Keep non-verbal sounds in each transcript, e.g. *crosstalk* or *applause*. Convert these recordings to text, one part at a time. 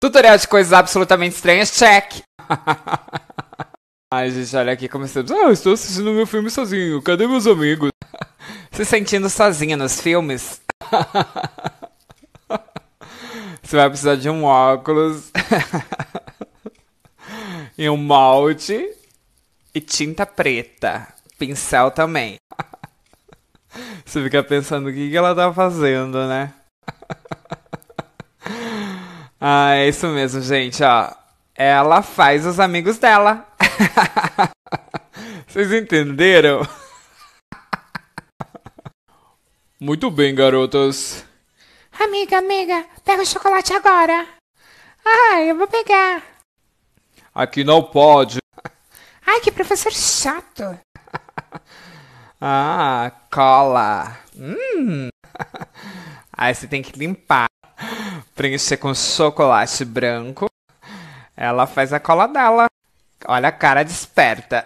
Tutorial de coisas absolutamente estranhas, check! *laughs* Ai, gente, olha aqui começando. Ah, eu estou assistindo meu filme sozinho, cadê meus amigos? *laughs* Se sentindo sozinha nos filmes. *laughs* Você vai precisar de um óculos. e um malte. E tinta preta. Pincel também. Você fica pensando o que ela tá fazendo, né? Ah, é isso mesmo, gente, ó. Ela faz os amigos dela. *laughs* Vocês entenderam? *laughs* Muito bem, garotas. Amiga, amiga, pega o chocolate agora. Ah, eu vou pegar. Aqui não pode. Ai, que professor chato. *laughs* ah, cola. Hum. Aí você tem que limpar preencher com chocolate branco, ela faz a cola dela. Olha a cara desperta.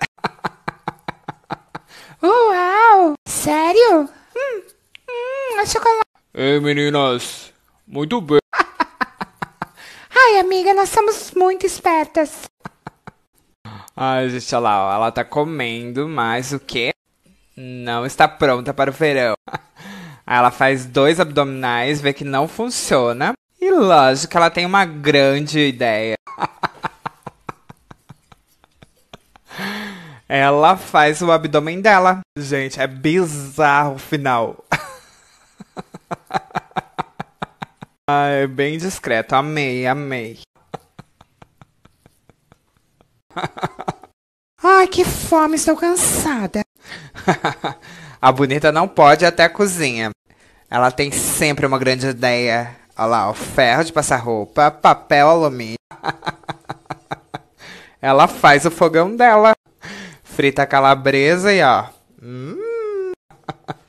*laughs* Uau! Sério? Hum, hum, é chocolate. Ei, meninas, muito bem. *laughs* Ai, amiga, nós somos muito espertas. *laughs* Ai, gente, olha lá, ela tá comendo, mas o quê? Não está pronta para o verão. Aí ela faz dois abdominais, vê que não funciona. E lógico que ela tem uma grande ideia. *laughs* ela faz o abdômen dela. Gente, é bizarro o final. *laughs* ah, é bem discreto. Amei, amei. *laughs* Ai, que fome, estou cansada. a bonita não pode até a cozinha. Ela tem sempre uma grande ideia. Olha lá, o ferro de passar roupa, papel alumínio. *laughs* Ela faz o fogão dela. Frita a calabresa e ó. Hum. *laughs*